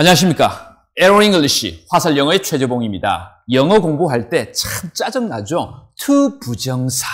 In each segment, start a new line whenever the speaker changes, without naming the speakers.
안녕하십니까. 에로 잉글리시 화살 영어의 최재봉입니다. 영어 공부할 때 참 짜증나죠? t 부정사.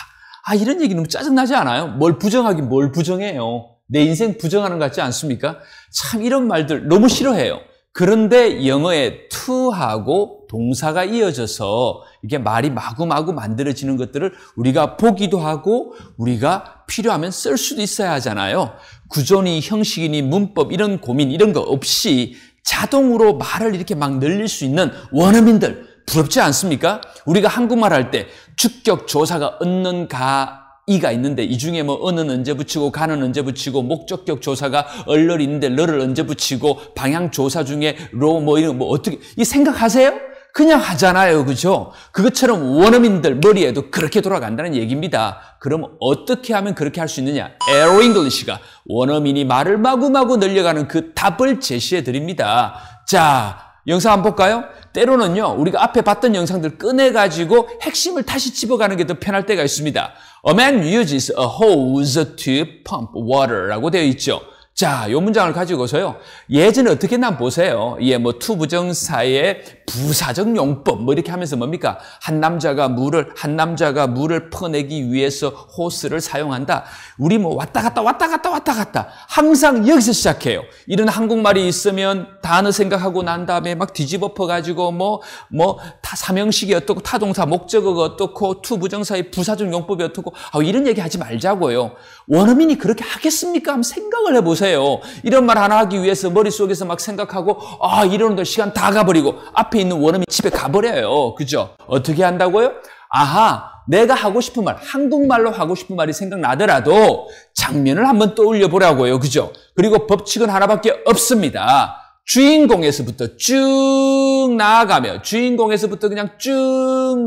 아, 이런 얘기 너무 짜증나지 않아요? 뭘 부정하긴 뭘 부정해요. 내 인생 부정하는 것 같지 않습니까? 참 이런 말들 너무 싫어해요. 그런데 영어에 t 하고 동사가 이어져서 이게 말이 마구마구 만들어지는 것들을 우리가 보기도 하고 우리가 필요하면 쓸 수도 있어야 하잖아요. 구조니 형식이니 문법 이런 고민 이런 거 없이 자동으로 말을 이렇게 막 늘릴 수 있는 원어민들 부럽지 않습니까? 우리가 한국말 할때축격 조사가 얻는가 이가 있는데 이 중에 뭐 어는 언제 붙이고 가는 언제 붙이고 목적격 조사가 얼른 있는데 를 언제 붙이고 방향 조사 중에 로 뭐 이런 뭐 어떻게 이 생각하세요? 그냥 하잖아요. 그죠? 그것처럼 원어민들 머리에도 그렇게 돌아간다는 얘기입니다. 그럼 어떻게 하면 그렇게 할 수 있느냐? 에로 잉글리시가 원어민이 말을 마구마구 늘려가는 그 답을 제시해 드립니다. 자, 영상 한번 볼까요? 때로는요, 우리가 앞에 봤던 영상들 꺼내가지고 핵심을 다시 집어가는 게 더 편할 때가 있습니다. A man uses a hose to pump water 라고 되어 있죠. 자, 요 문장을 가지고서요. 예전에 어떻게 난 보세요. 예, 뭐 투부정사의 부사적 용법 뭐 이렇게 하면서 뭡니까? 한 남자가 물을 한 남자가 물을 퍼내기 위해서 호스를 사용한다. 우리 뭐 왔다 갔다 왔다 갔다 왔다 갔다 항상 여기서 시작해요. 이런 한국말이 있으면 단어 생각하고 난 다음에 막 뒤집어 퍼 가지고 뭐뭐타 삼형식이 어떻고 타동사 목적어가 어떻고 투부정사의 부사적 용법이 어떻고 아, 이런 얘기 하지 말자고요. 원어민이 그렇게 하겠습니까? 한번 생각을 해 보세요. 보세요. 이런 말 하나 하기 위해서 머릿속에서 막 생각하고 아 이러는데 시간 다 가버리고 앞에 있는 원어민 집에 가버려요. 그죠? 어떻게 한다고요? 아하 내가 하고 싶은 말 한국말로 하고 싶은 말이 생각나더라도 장면을 한번 떠올려 보라고요. 그죠? 그리고 법칙은 하나밖에 없습니다. 주인공에서부터 쭉 나아가며 주인공에서부터 그냥 쭉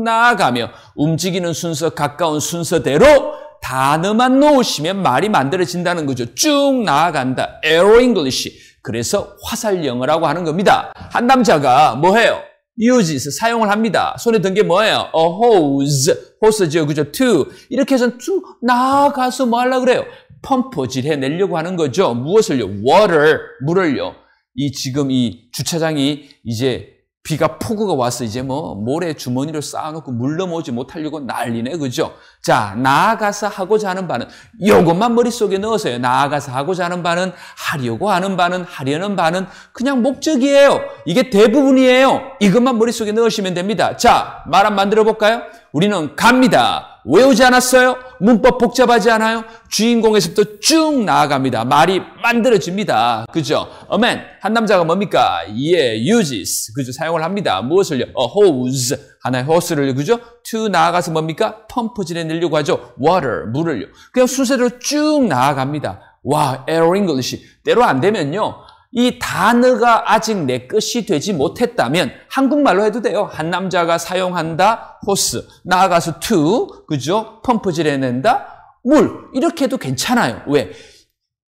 나아가며 움직이는 순서 가까운 순서대로 단어만 놓으시면 말이 만들어진다는 거죠. 쭉 나아간다. Arrow English. 그래서 화살 영어라고 하는 겁니다. 한 남자가 뭐 해요? uses, 사용을 합니다. 손에 든 게 뭐예요? a hose, 호스죠, 그죠? to. 이렇게 해서 쭉 나아가서 뭐 하려고 그래요? 펌프질 해내려고 하는 거죠. 무엇을요? water, 물을요. 이 지금 이 주차장이 이제 비가 폭우가 와서 이제 뭐 모래 주머니를 쌓아놓고 물 넘어오지 못하려고 난리네 그죠? 자 나아가서 하고자 하는 바는 이것만 머릿속에 넣으세요. 나아가서 하고자 하는 바는 하려고 하는 바는 하려는 바는 그냥 목적이에요. 이게 대부분이에요. 이것만 머릿속에 넣으시면 됩니다. 자말한번 만들어 볼까요? 우리는 갑니다. 외우지 않았어요? 문법 복잡하지 않아요? 주인공에서부터 쭉 나아갑니다. 말이 만들어집니다. 그죠? 어맨. 한 남자가 뭡니까? 예, uses. 그죠? 사용을 합니다. 무엇을요? 어, hose. 하나의 호스를, 그죠? to 나아가서 뭡니까? 펌프질에 늘려고 하죠. water, 물을요. 그냥 수세로 쭉 나아갑니다. 와, 에어 잉글리시. 때로 안 되면요. 이 단어가 아직 내 것이 되지 못했다면 한국말로 해도 돼요. 한 남자가 사용한다, 호스. 나아가서 투 그죠? 펌프질 해낸다, 물. 이렇게 해도 괜찮아요. 왜?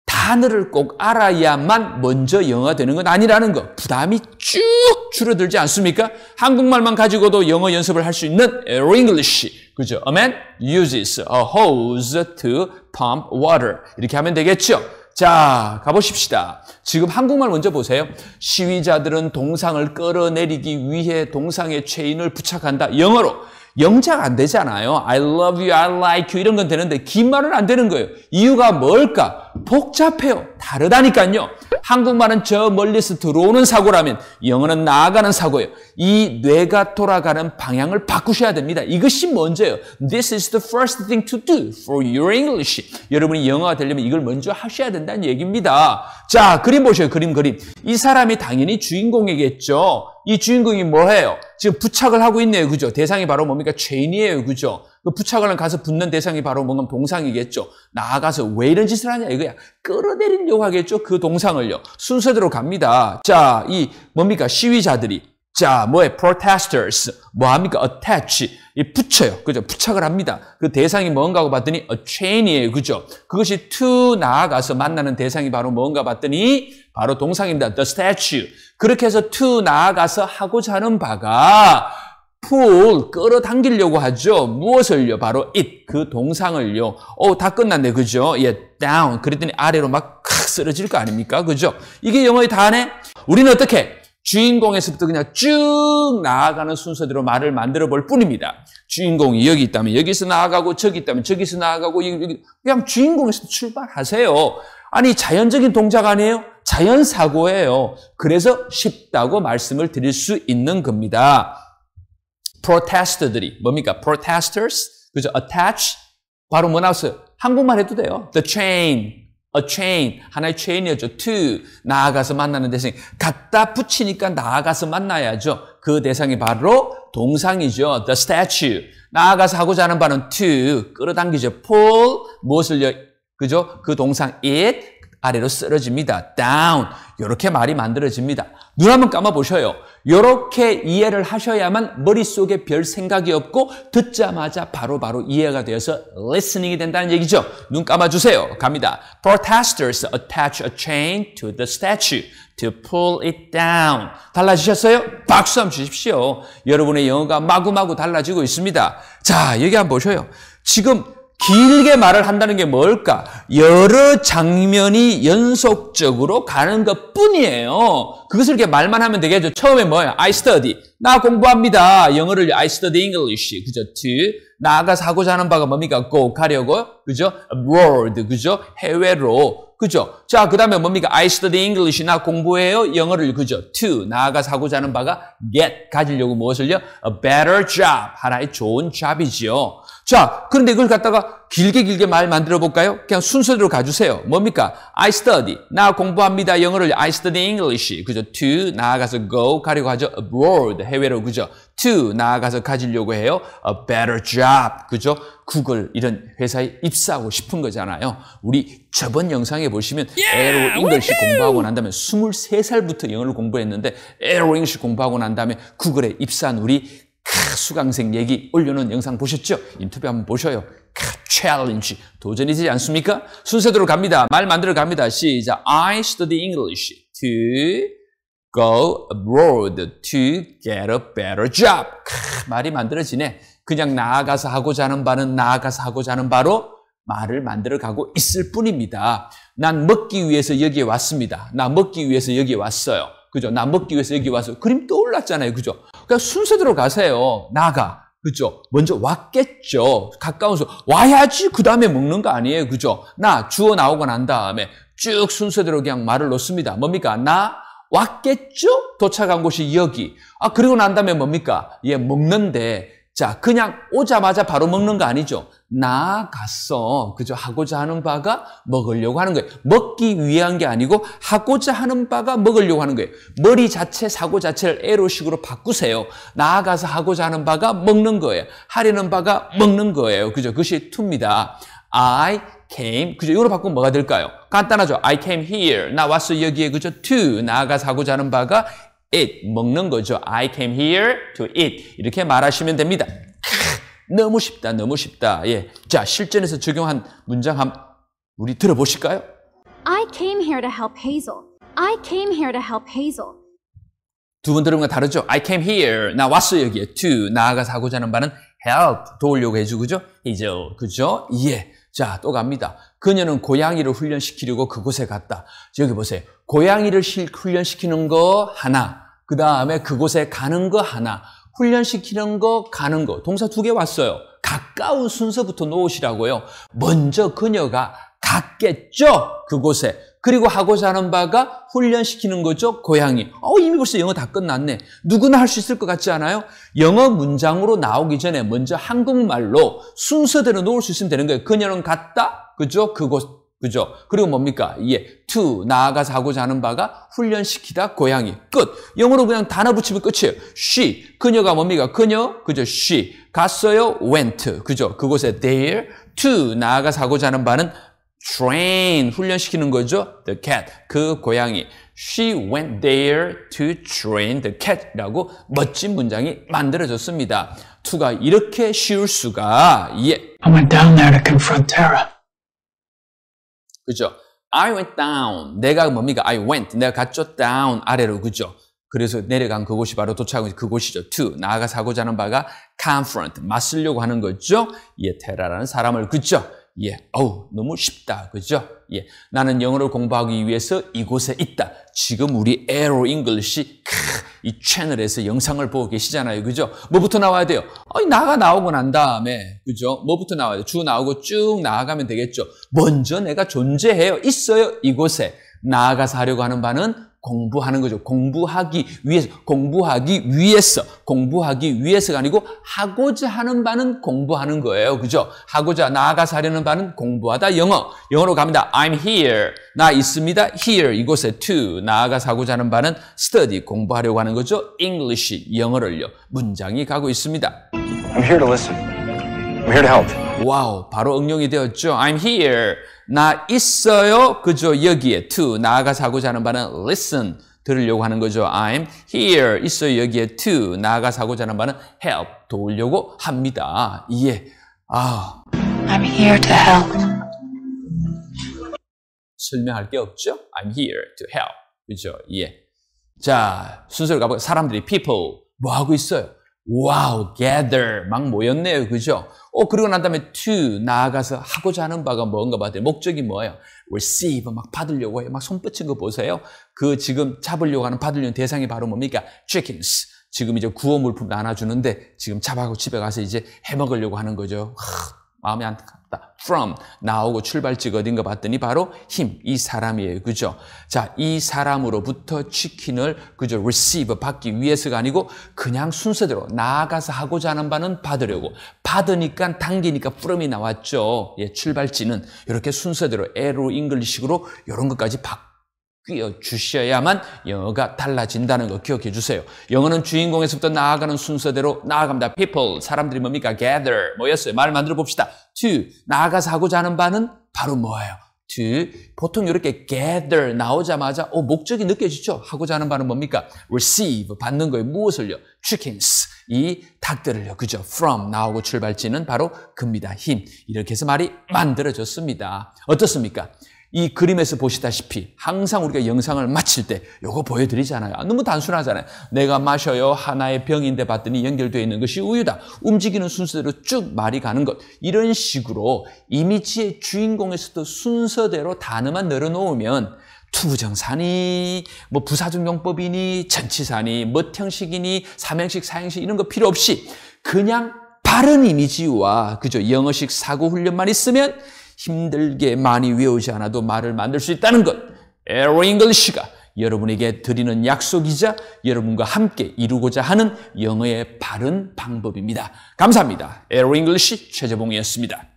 단어를 꼭 알아야만 먼저 영어 되는 건 아니라는 거. 부담이 쭉 줄어들지 않습니까? 한국말만 가지고도 영어 연습을 할 수 있는 English. 그죠? A man uses a hose to pump water. 이렇게 하면 되겠죠? 자, 가보십시다. 지금 한국말 먼저 보세요. 시위자들은 동상을 끌어내리기 위해 동상의 체인을 부착한다. 영어로. 영작 안 되잖아요. I love you, I like you 이런 건 되는데 긴 말은 안 되는 거예요. 이유가 뭘까? 복잡해요. 다르다니까요. 한국말은 저 멀리서 들어오는 사고라면 영어는 나아가는 사고예요. 이 뇌가 돌아가는 방향을 바꾸셔야 됩니다. 이것이 먼저예요. This is the first thing to do for your English. 여러분이 영어가 되려면 이걸 먼저 하셔야 된다는 얘기입니다. 자, 그림 보세요. 그림, 그림. 이 사람이 당연히 주인공이겠죠. 이 주인공이 뭐예요? 지금 부착을 하고 있네요. 그죠? 대상이 바로 뭡니까? 죄인이에요. 그죠? 그 부차관을 가서 붙는 대상이 바로 뭔가 동상이겠죠. 나아가서 왜 이런 짓을 하냐 이거야. 끌어내리려고 하겠죠. 그 동상을요. 순서대로 갑니다. 자, 이 뭡니까? 시위자들이 자, 뭐에 protesters 뭐 합니까? attach 이 붙여요. 그죠? 부착을 합니다. 그 대상이 뭔가 고 봤더니 a chain이에요. 그죠? 그것이 to 나아가서 만나는 대상이 바로 뭔가 봤더니 바로 동상입니다. the statue. 그렇게 해서 to 나아가서 하고자 하는 바가 pull 끌어당기려고 하죠. 무엇을요? 바로 it 그 동상을요. 어, 다 끝났네. 그죠? 예, down. 그랬더니 아래로 막칵 쓰러질 거 아닙니까? 그죠? 이게 영어의 단에 우리는 어떻게 주인공에서부터 그냥 쭉 나아가는 순서대로 말을 만들어 볼 뿐입니다. 주인공이 여기 있다면 여기서 나아가고 저기 있다면 저기서 나아가고 여기, 그냥 주인공에서 출발하세요. 아니 자연적인 동작 아니에요? 자연 사고예요. 그래서 쉽다고 말씀을 드릴 수 있는 겁니다. protester들이 뭡니까? protesters 그죠? attach 바로 뭐 나왔어요? 한국말 해도 돼요. the chain a chain 하나의 c h a i n 이었죠 to 나아가서 만나는 대상 갖다 붙이니까 나아가서 만나야죠. 그 대상이 바로 동상이죠. the statue 나아가서 하고자 하는 바는 to 끌어당기죠. pull 무엇을요? 그죠? 그 동상 it 아래로 쓰러집니다. down. 이렇게 말이 만들어집니다. 눈 한번 감아보셔요. 이렇게 이해를 하셔야만 머릿속에 별 생각이 없고 듣자마자 바로바로 바로 이해가 되어서 listening이 된다는 얘기죠. 눈 감아주세요. 갑니다. Protesters attach a chain to the statue to pull it down. 달라지셨어요? 박수 한번 주십시오. 여러분의 영어가 마구마구 달라지고 있습니다. 자, 여기 한번 보셔요. 지금 길게 말을 한다는 게 뭘까? 여러 장면이 연속적으로 가는 것 뿐이에요. 그것을 이렇게 말만 하면 되겠죠. 처음에 뭐예요? I study. 나 공부합니다. 영어를 I study English. 그죠? To. 나아가서 하고자 하는 바가 뭡니까? go. 가려고. 그죠? abroad. 그죠? 해외로. 그죠? 자, 그 다음에 뭡니까? I study English. 나 공부해요. 영어를. 그죠? to. 나아가서 하고자 하는 바가 get. 가지려고 무엇을요? a better job. 하나의 좋은 잡이지요. 자, 그런데 이걸 갖다가 길게 길게 말 만들어 볼까요? 그냥 순서대로 가주세요. 뭡니까? I study. 나 공부합니다. 영어를 I study English. 그죠? to 나아가서 go 가려고 하죠. abroad 해외로 그죠? to 나아가서 가지려고 해요. a better job. 그죠? 구글 이런 회사에 입사하고 싶은 거잖아요. 우리 저번 영상에 보시면 에로 잉글시 공부하고 난 다음에 23살부터 영어를 공부했는데 에로 잉글시 공부하고 난 다음에 구글에 입사한 우리 수강생 얘기 올려놓은 영상 보셨죠? 인터뷰 한번 보셔요. 크, 챌린지 도전이지 않습니까? 순서대로 갑니다. 말 만들어 갑니다. 시작. I study English to go abroad to get a better job. 크, 말이 만들어지네. 그냥 나아가서 하고자 하는 바는 나아가서 하고자 하는 바로 말을 만들어 가고 있을 뿐입니다. 난 먹기 위해서 여기에 왔습니다. 나 먹기 위해서 여기에 왔어요. 그죠? 나 먹기 위해서 여기 와서 그림 떠올랐잖아요. 그죠? 그러니까 순서대로 가세요. 나가. 그죠? 먼저 왔겠죠. 가까운 수 와야지 그 다음에 먹는 거 아니에요. 그죠? 나 주어 나오고 난 다음에 쭉 순서대로 그냥 말을 놓습니다. 뭡니까? 나 왔겠죠? 도착한 곳이 여기. 아 그리고 난 다음에 뭡니까? 얘 예, 먹는데 자, 그냥 오자마자 바로 먹는 거 아니죠. 나갔어. 그죠? 하고자 하는 바가 먹으려고 하는 거예요. 먹기 위한 게 아니고 하고자 하는 바가 먹으려고 하는 거예요. 머리 자체, 사고 자체를 에로식으로 바꾸세요. 나아가서 하고자 하는 바가 먹는 거예요. 하려는 바가 먹는 거예요. 그죠? 그것이 투입니다. I came. 그죠? 이거로 바꾸면 뭐가 될까요? 간단하죠. I came here. 나 왔어 여기에. 그죠? to. 나아가서 하고자 하는 바가 eat 먹는 거죠. I came here to eat 이렇게 말하시면 됩니다. 너무 쉽다, 너무 쉽다. 예, 자 실전에서 적용한 문장 한 우리 들어보실까요? I came here to help Hazel. I came here to help Hazel. 두번 들은 거 다르죠? I came here. 나 왔어 여기에. To 나아가사고자 하는 바는 help 도우려고 해주고 그죠? 이죠 그죠? 예. 자, 또 갑니다. 그녀는 고양이를 훈련시키려고 그곳에 갔다. 여기 보세요. 고양이를 훈련시키는 거 하나. 그 다음에 그곳에 가는 거 하나, 훈련시키는 거 가는 거, 동사 두 개 왔어요. 가까운 순서부터 놓으시라고요. 먼저 그녀가 갔겠죠? 그곳에. 그리고 하고자 하는 바가 훈련시키는 거죠? 고양이. 어, 이미 벌써 영어 다 끝났네. 누구나 할 수 있을 것 같지 않아요? 영어 문장으로 나오기 전에 먼저 한국말로 순서대로 놓을 수 있으면 되는 거예요. 그녀는 갔다? 그죠? 그곳 그죠? 그리고 뭡니까? 예. to 나아가서 하고자 하는 바가 훈련시키다 고양이 끝. 영어로 그냥 단어 붙이면 끝이에요. she 그녀가 뭡니까? 그녀 그죠? she 갔어요. went 그죠? 그곳에 there to 나아가서 하고자 하는 바는 train 훈련시키는 거죠. the cat 그 고양이 she went there to train the cat라고 멋진 문장이 만들어졌습니다. to가 이렇게 쉬울 수가 예. I went down there to confront Tara. 그죠? I went down. 내가 뭡니까? I went. 내가 갔죠. down. 아래로. 그죠? 그래서 내려간 그곳이 바로 도착한 그곳이죠. to. 나아가 사고자 하는 바가 confront. 맞으려고 하는 거죠. 예, 테라라는 사람을. 그죠? 예, 어우 너무 쉽다, 그죠? 예, 나는 영어를 공부하기 위해서 이곳에 있다. 지금 우리 에로 잉글리시 이 채널에서 영상을 보고 계시잖아요, 그죠? 뭐부터 나와야 돼요? 어, 이 나가 나오고 난 다음에, 그죠? 뭐부터 나와야 돼? 주 나오고 쭉 나아가면 되겠죠. 먼저 내가 존재해요, 있어요, 이곳에. 나아가서 하려고 하는 바는 공부하는 거죠. 공부하기 위해서, 공부하기 위해서, 공부하기 위해서가 아니고 하고자 하는 바는 공부하는 거예요. 그죠? 하고자 나아가서 하려는 바는 공부하다. 영어. 영어로 갑니다. I'm here. 나 있습니다. here. 이곳에 to. 나아가서 하고자 하는 바는 study. 공부하려고 하는 거죠. English. 영어를요. 문장이 가고 있습니다. I'm here to listen. I'm here to help. 와우, 바로 응용이 되었죠. I'm here. 나 있어요. 그죠? 여기에 to 나아가서 고자 하는 바는 listen 들으려고 하는 거죠. I'm here. 있어요. 여기에 to 나아가서 고자 하는 바는 help 도우려고 합니다. 예. 아. I'm here to help. 설명할 게 없죠? I'm here to help. 그죠? 예. 자, 순서를 가볼까요? 사람들이 people 뭐 하고 있어요? 와우, w gather 막 모였네요. 그죠? 어, 그리고 난 다음에 to 나아가서 하고자 하는 바가 뭔가 봤더니 목적이 뭐예요? receive 막 받으려고 해요. 막 손뻗친 거 보세요. 그 지금 잡으려고 하는 받으려는 대상이 바로 뭡니까? chickens. 지금 이제 구호 물품 나눠주는데 지금 잡아고 가 집에 가서 이제 해 먹으려고 하는 거죠. 하, 마음이 안타깝다. from 나오고 출발지가 어딘가 봤더니 바로 him 이 사람이에요. 그죠? 자, 이 사람으로부터 치킨을 그저 receive 받기 위해서가 아니고 그냥 순서대로 나아가서 하고자 하는 바는 받으려고 받으니까 당기니까 from이 나왔죠. 예, 출발지는 이렇게 순서대로 에로 잉글리식으로 이런 것까지 바꿔 끼워 주셔야만 영어가 달라진다는 거 기억해 주세요. 영어는 주인공에서부터 나아가는 순서대로 나아갑니다. People, 사람들이 뭡니까? Gather, 뭐였어요말 만들어 봅시다. To, 나아가서 하고자 하는 바는 바로 뭐예요? To, 보통 이렇게 gather 나오자마자 어, 목적이 느껴지죠? 하고자 하는 바는 뭡니까? Receive, 받는 거예요. 무엇을요? Chickens, 이 닭들을요. 그죠? From, 나오고 출발지는 바로 금니다. 힘. 이렇게 해서 말이 만들어졌습니다. 어떻습니까? 이 그림에서 보시다시피 항상 우리가 영상을 마칠 때 요거 보여드리잖아요. 아, 너무 단순하잖아요. 내가 마셔요 하나의 병인데 봤더니 연결되어 있는 것이 우유다. 움직이는 순서대로 쭉 말이 가는 것. 이런 식으로 이미지의 주인공에서도 순서대로 단어만 늘어놓으면 투부정산이, 뭐 부사중용법이니, 전치산이, 멋형식이니, 삼형식, 사형식 이런 거 필요 없이 그냥 바른 이미지와 그저 영어식 사고 훈련만 있으면 힘들게 많이 외우지 않아도 말을 만들 수 있다는 것. 에로 잉글리시가 여러분에게 드리는 약속이자 여러분과 함께 이루고자 하는 영어의 바른 방법입니다. 감사합니다. 에로 잉글리시 최재봉이었습니다.